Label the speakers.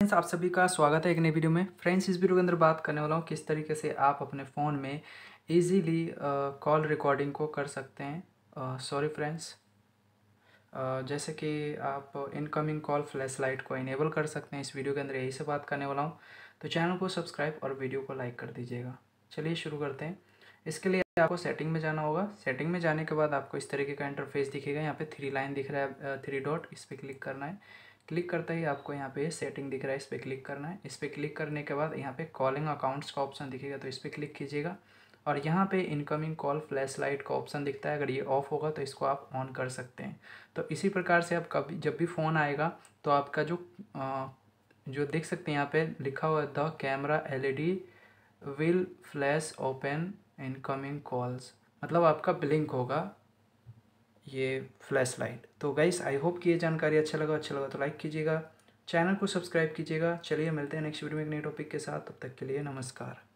Speaker 1: friends आप सभी का स्वागत है एक नई वीडियो में फ्रेंड्स इस वीडियो के अंदर बात करने वाला हूँ किस तरीके से आप अपने फ़ोन में इजीली कॉल रिकॉर्डिंग को कर सकते हैं सॉरी uh, फ्रेंड्स uh, जैसे कि आप इनकमिंग कॉल फ्लैश लाइट को इनेबल कर सकते हैं इस वीडियो के अंदर यही से बात करने वाला हूँ तो चैनल को सब्सक्राइब और वीडियो को लाइक कर दीजिएगा चलिए शुरू करते हैं इसके लिए आपको सेटिंग में जाना होगा सेटिंग में जाने के बाद आपको इस तरीके का इंटरफेस दिखेगा यहाँ पर थ्री लाइन दिख रहा है थ्री डॉट इस पर क्लिक करना है क्लिक करते ही आपको यहाँ पे सेटिंग दिख रहा है इस पर क्लिक करना है इस पर क्लिक करने के बाद यहाँ पे कॉलिंग अकाउंट्स का ऑप्शन दिखेगा तो इस पर क्लिक कीजिएगा और यहाँ पे इनकमिंग कॉल फ्लैश लाइट का ऑप्शन दिखता है अगर ये ऑफ होगा तो इसको आप ऑन कर सकते हैं तो इसी प्रकार से आप कभी जब भी फ़ोन आएगा तो आपका जो आ, जो देख सकते हैं यहाँ पर लिखा हुआ the camera L will flash open incoming calls मतलब आपका ब्लिंक होगा ये फ्लैश लाइट तो गाइस आई होप कि ये जानकारी अच्छा लगा अच्छा लगा तो लाइक कीजिएगा चैनल को सब्सक्राइब कीजिएगा चलिए मिलते हैं नेक्स्ट वीडियो में एक नए टॉपिक के साथ तब तक के लिए नमस्कार